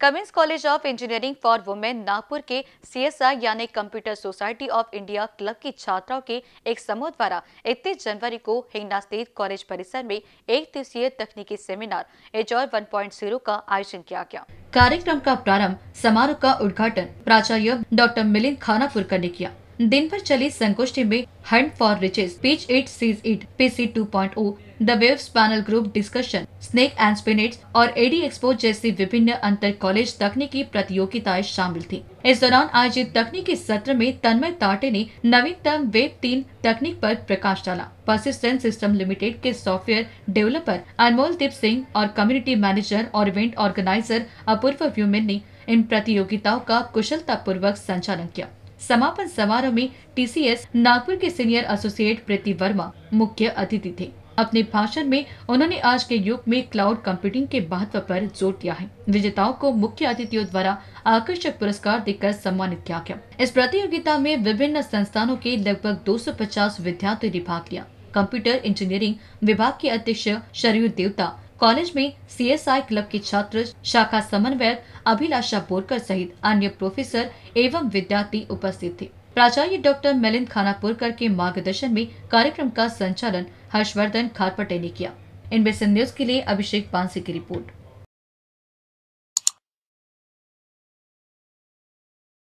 Cummins college of engineering for women Nagpur के CSR यानी computer society of India club की छात्राओं के एक समूह द्वारा इकतीस जनवरी को हिंगना स्थित कॉलेज परिसर में एक दिवसीय तकनीकी सेमिनार एजॉर जीरो का आयोजन किया गया कार्यक्रम का प्रारंभ समारोह का उद्घाटन प्राचार्य डॉक्टर मिलिंद खानापुर ने किया दिन भर चली संगोष्ठी में hunt for riches pitch it seize it PC 2.0 the wave panel group discussion snake and spinet और एडी एक्सपो जैसी विभिन्न अंतर कॉलेज तकनीकी प्रतियोगिताएं शामिल थी इस दौरान आयोजित तकनीकी सत्र में तन्मय ताटे ने नवीनतम वेब तीन तकनीक पर प्रकाश डाला परसिस्टेंट सिस्टम लिमिटेड के सॉफ्टवेयर डेवलपर अनमोल दीप सिंह और कम्युनिटी मैनेजर और इवेंट ऑर्गेनाइजर अपूर्व व्यूमेन ने इन प्रतियोगिताओं का कुशलता पूर्वक संचालन किया समापन समारोह में टीसीएस नागपुर के सीनियर एसोसिएट प्रीति वर्मा मुख्य अतिथि थे अपने भाषण में उन्होंने आज के युग में क्लाउड कंप्यूटिंग के महत्व पर जोर दिया है विजेताओं को मुख्य अतिथियों द्वारा आकर्षक पुरस्कार देकर सम्मानित किया गया इस प्रतियोगिता में विभिन्न संस्थानों के लगभग 250 विद्यार्थियों ने भाग लिया कंप्यूटर इंजीनियरिंग विभाग के अध्यक्ष शरयू देवता कॉलेज में सीएसआई क्लब के छात्र शाखा समन्वयक अभिलाषा बोरकर सहित अन्य प्रोफेसर एवं विद्यार्थी उपस्थित थे प्राचार्य डॉक्टर खाना खानापुरकर के मार्गदर्शन में कार्यक्रम का संचालन हर्षवर्धन खारपटे ने किया इनबे न्यूज के लिए अभिषेक पांसे की रिपोर्ट